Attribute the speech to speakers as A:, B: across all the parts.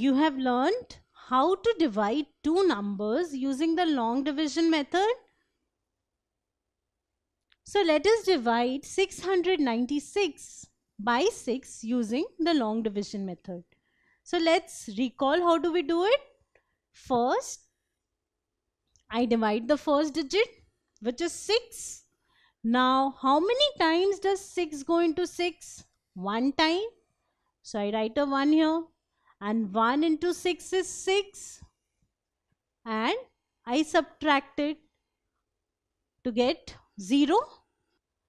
A: You have learned how to divide two numbers using the long division method. So let us divide 696 by 6 using the long division method. So let's recall how do we do it. First, I divide the first digit which is 6. Now how many times does 6 go into 6? One time. So I write a 1 here and 1 into 6 is 6 and I subtract it to get 0.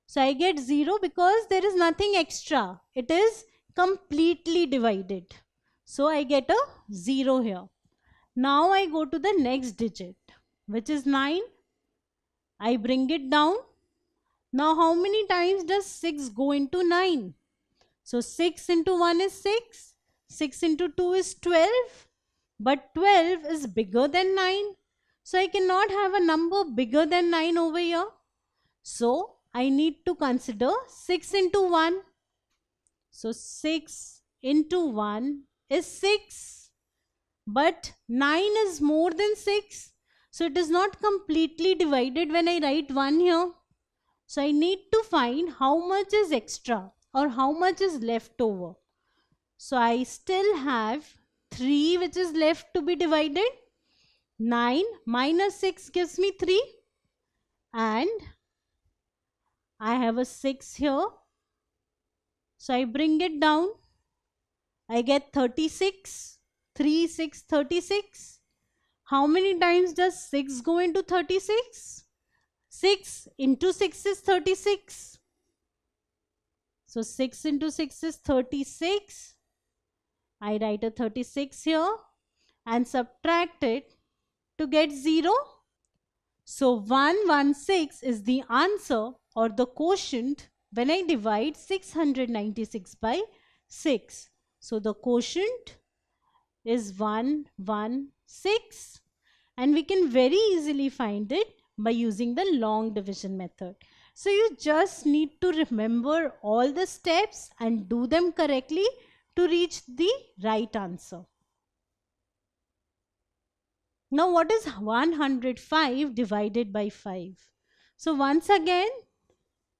A: So I get 0 because there is nothing extra. It is completely divided. So I get a 0 here. Now I go to the next digit which is 9. I bring it down. Now how many times does 6 go into 9? So 6 into 1 is 6 6 into 2 is 12 but 12 is bigger than 9 so I cannot have a number bigger than 9 over here so I need to consider 6 into 1 so 6 into 1 is 6 but 9 is more than 6 so it is not completely divided when I write 1 here so I need to find how much is extra or how much is left over so I still have 3 which is left to be divided. 9 minus 6 gives me 3 and I have a 6 here. So I bring it down. I get 36. 3, 6, 36. How many times does 6 go into 36? 6 into 6 is 36. So 6 into 6 is 36 I write a 36 here and subtract it to get 0. So 116 is the answer or the quotient when I divide 696 by 6. So the quotient is 116 and we can very easily find it by using the long division method. So you just need to remember all the steps and do them correctly to reach the right answer. Now what is 105 divided by 5? So once again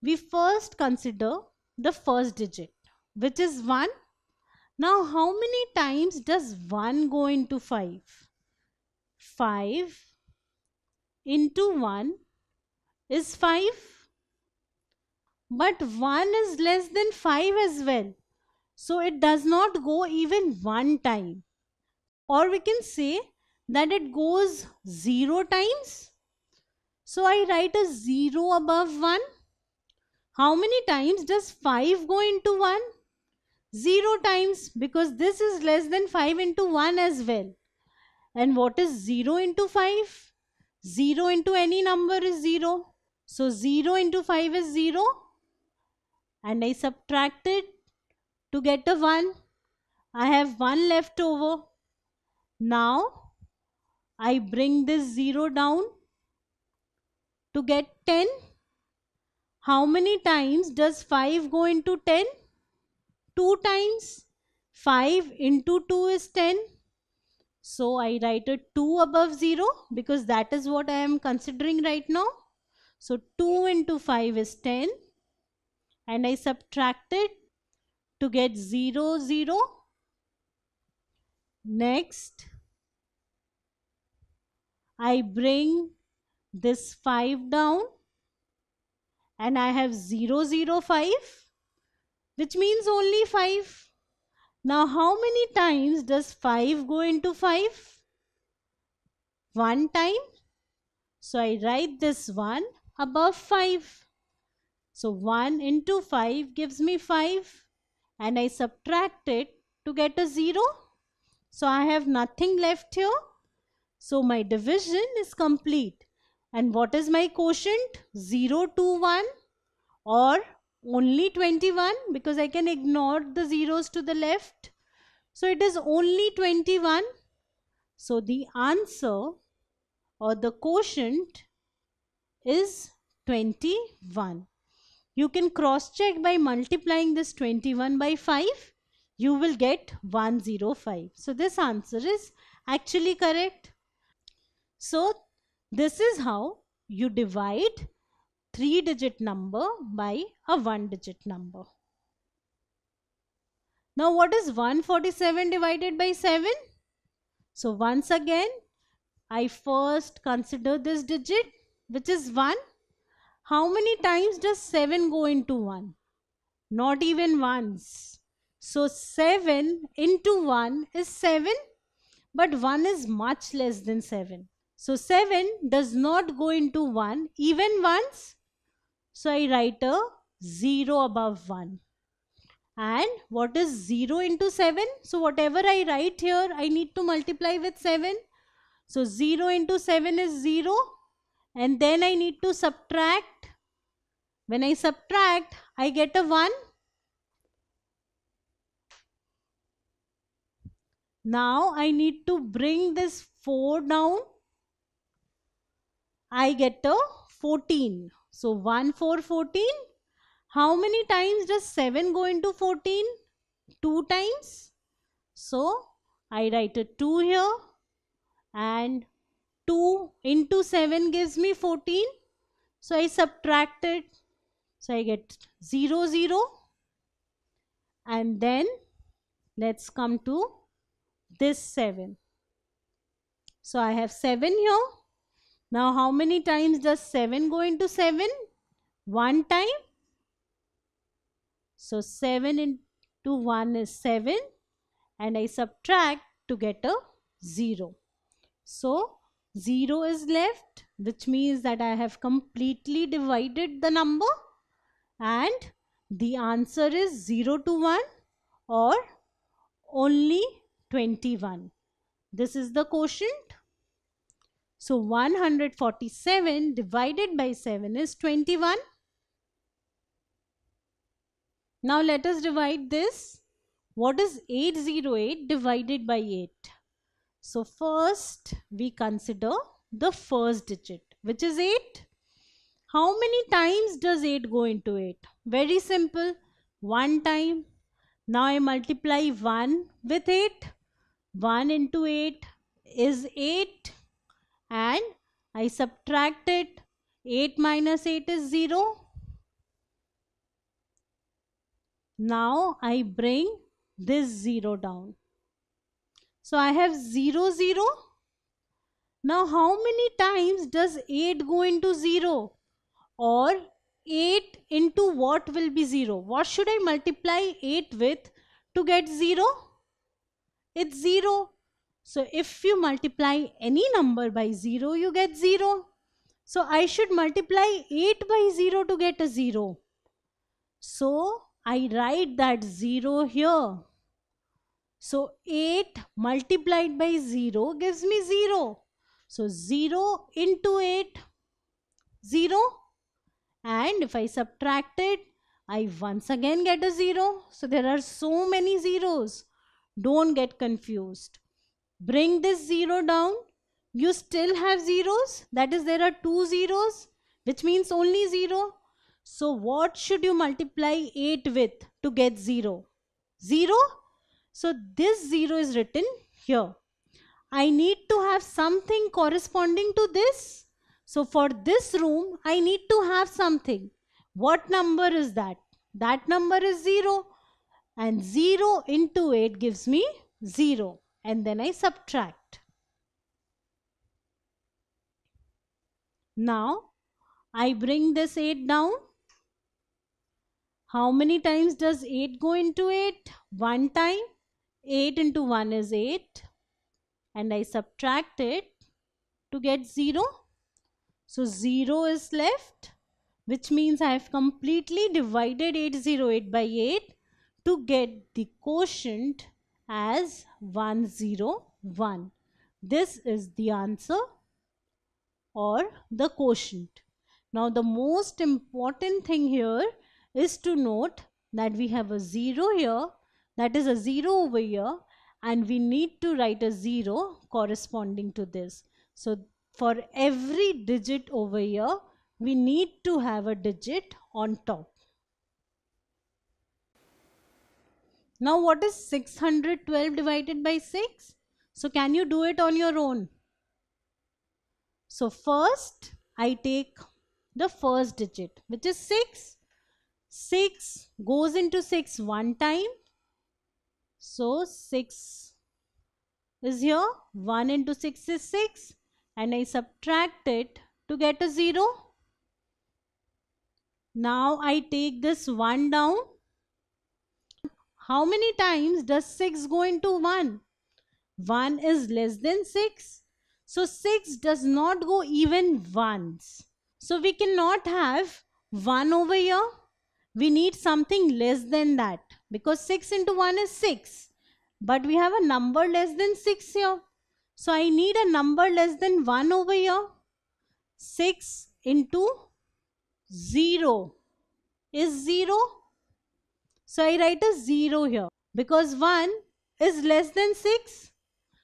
A: we first consider the first digit which is 1. Now how many times does 1 go into 5? 5 into 1 is 5 but 1 is less than 5 as well. So it does not go even one time. Or we can say that it goes zero times. So I write a zero above one. How many times does five go into one? Zero times because this is less than five into one as well. And what is zero into five? Zero into any number is zero. So 0 into 5 is 0 and I subtract it to get a 1. I have 1 left over. Now, I bring this 0 down to get 10. How many times does 5 go into 10? 2 times. 5 into 2 is 10. So I write a 2 above 0 because that is what I am considering right now. So 2 into 5 is 10 and I subtract it to get 0, 0. Next, I bring this 5 down and I have 0, 0, 5 which means only 5. Now how many times does 5 go into 5? 1 time. So I write this 1 above 5. So 1 into 5 gives me 5 and I subtract it to get a 0. So I have nothing left here. So my division is complete. And what is my quotient? 0 to 1 or only 21 because I can ignore the zeros to the left. So it is only 21. So the answer or the quotient is 21. You can cross check by multiplying this 21 by 5. You will get 105. So this answer is actually correct. So this is how you divide three digit number by a one digit number. Now what is 147 divided by 7? So once again I first consider this digit which is 1 how many times does 7 go into 1? Not even once. So 7 into 1 is 7 but 1 is much less than 7. So 7 does not go into 1 even once. So I write a 0 above 1. And what is 0 into 7? So whatever I write here, I need to multiply with 7. So 0 into 7 is 0 and then I need to subtract. When I subtract, I get a 1. Now I need to bring this 4 down. I get a 14. So 1, 4, 14. How many times does 7 go into 14? 2 times. So I write a 2 here and 2 into 7 gives me 14. So I subtract it. So I get 0, 0. And then let's come to this 7. So I have 7 here. Now how many times does 7 go into 7? 1 time. So 7 into 1 is 7 and I subtract to get a 0. So 0 is left which means that I have completely divided the number and the answer is 0 to 1 or only 21. This is the quotient. So 147 divided by 7 is 21. Now let us divide this. What is 808 divided by 8? So first we consider the first digit which is 8. How many times does 8 go into 8? Very simple. 1 time. Now I multiply 1 with 8. 1 into 8 is 8 and I subtract it. 8 minus 8 is 0. Now I bring this 0 down. So I have 0, 0. Now how many times does 8 go into 0? Or 8 into what will be 0? What should I multiply 8 with to get 0? It's 0. So if you multiply any number by 0, you get 0. So I should multiply 8 by 0 to get a 0. So I write that 0 here. So 8 multiplied by 0 gives me 0. So 0 into 8, 0. And if I subtract it, I once again get a 0. So there are so many zeros. Don't get confused. Bring this 0 down. You still have zeros. That is there are two zeros which means only 0. So what should you multiply 8 with to get 0? 0 so this 0 is written here. I need to have something corresponding to this. So for this room, I need to have something. What number is that? That number is 0. And 0 into 8 gives me 0. And then I subtract. Now, I bring this 8 down. How many times does 8 go into 8? One time. 8 into 1 is 8 and I subtract it to get 0. So 0 is left which means I have completely divided 808 by 8 to get the quotient as 101. This is the answer or the quotient. Now the most important thing here is to note that we have a 0 here that is a 0 over here and we need to write a 0 corresponding to this. So for every digit over here we need to have a digit on top. Now what is 612 divided by 6? So can you do it on your own? So first I take the first digit which is 6. 6 goes into 6 one time so 6 is here 1 into 6 is 6 and I subtract it to get a 0. Now I take this 1 down. How many times does 6 go into 1? 1 is less than 6. So 6 does not go even once. So we cannot have 1 over here. We need something less than that because 6 into 1 is 6 but we have a number less than 6 here. So I need a number less than 1 over here. 6 into 0 is 0. So I write a 0 here because 1 is less than 6.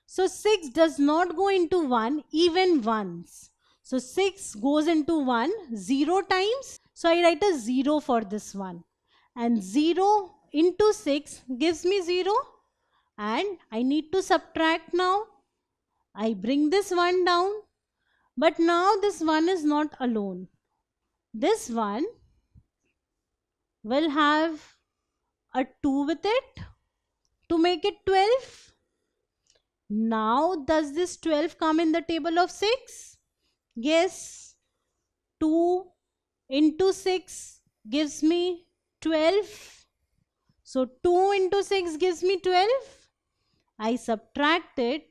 A: So 6 does not go into 1 even once. So 6 goes into 1 0 times. So I write a 0 for this one. And 0 into 6 gives me 0 and I need to subtract now. I bring this 1 down but now this 1 is not alone. This 1 will have a 2 with it to make it 12. Now does this 12 come in the table of 6? Yes. 2 into 6 gives me 12 so 2 into 6 gives me 12. I subtract it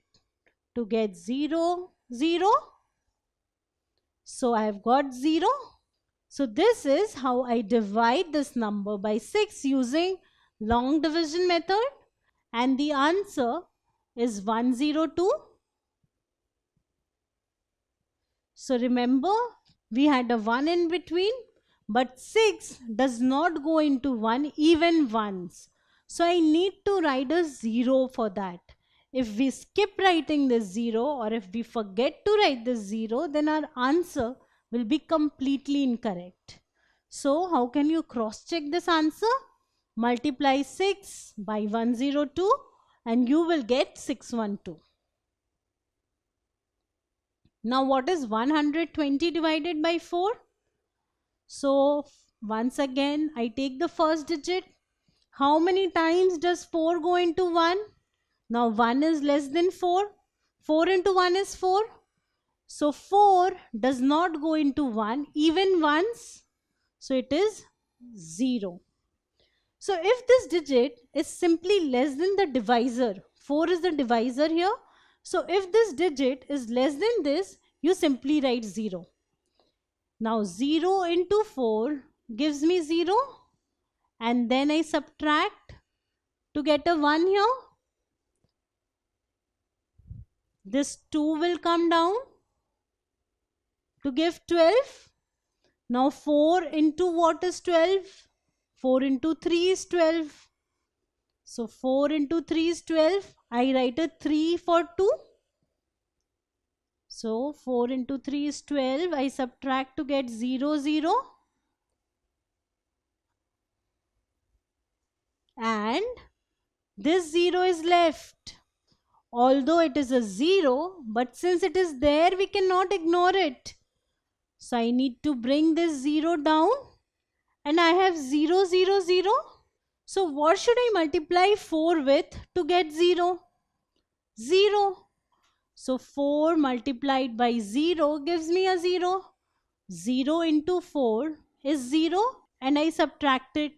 A: to get 0, 0. So I have got 0. So this is how I divide this number by 6 using long division method. And the answer is 102. So remember, we had a 1 in between. But 6 does not go into 1 even once. So I need to write a 0 for that. If we skip writing the 0 or if we forget to write the 0 then our answer will be completely incorrect. So how can you cross check this answer? Multiply 6 by 102 and you will get 612. Now what is 120 divided by 4? So once again, I take the first digit. How many times does 4 go into 1? Now 1 is less than 4. 4 into 1 is 4. So 4 does not go into 1 even once. So it is 0. So if this digit is simply less than the divisor, 4 is the divisor here. So if this digit is less than this, you simply write 0. Now 0 into 4 gives me 0 and then I subtract to get a 1 here. This 2 will come down to give 12. Now 4 into what is 12? 4 into 3 is 12. So 4 into 3 is 12. I write a 3 for 2 so 4 into 3 is 12. I subtract to get 0, 0. And this 0 is left. Although it is a 0, but since it is there, we cannot ignore it. So I need to bring this 0 down and I have 0, 0, 0. So what should I multiply 4 with to get 0? 0. So 4 multiplied by 0 gives me a 0. 0 into 4 is 0 and I subtract it.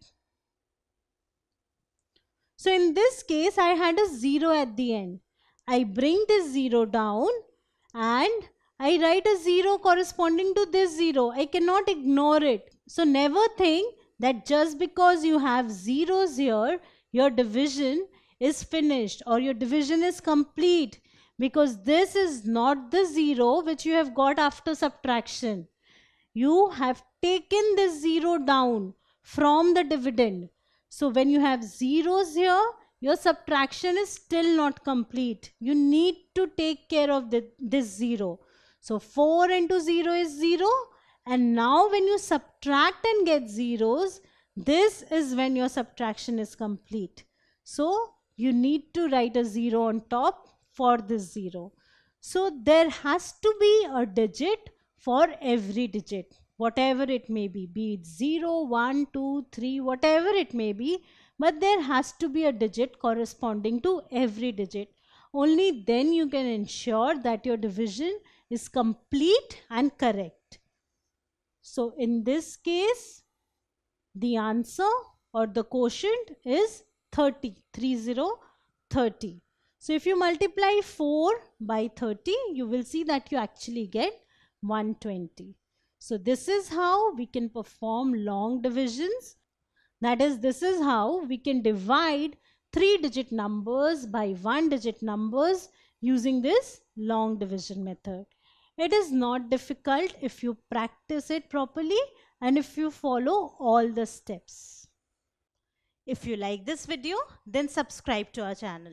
A: So in this case, I had a 0 at the end. I bring this 0 down and I write a 0 corresponding to this 0. I cannot ignore it. So never think that just because you have zeros here, your division is finished or your division is complete because this is not the zero which you have got after subtraction you have taken this zero down from the dividend so when you have zeros here your subtraction is still not complete you need to take care of the, this zero so 4 into 0 is 0 and now when you subtract and get zeros this is when your subtraction is complete so you need to write a zero on top for this 0. So there has to be a digit for every digit, whatever it may be, be it 0, 1, 2, 3, whatever it may be, but there has to be a digit corresponding to every digit. Only then you can ensure that your division is complete and correct. So in this case, the answer or the quotient is 30, 30, 30. So if you multiply 4 by 30, you will see that you actually get 120. So this is how we can perform long divisions. That is, this is how we can divide three-digit numbers by one-digit numbers using this long division method. It is not difficult if you practice it properly and if you follow all the steps. If you like this video, then subscribe to our channel.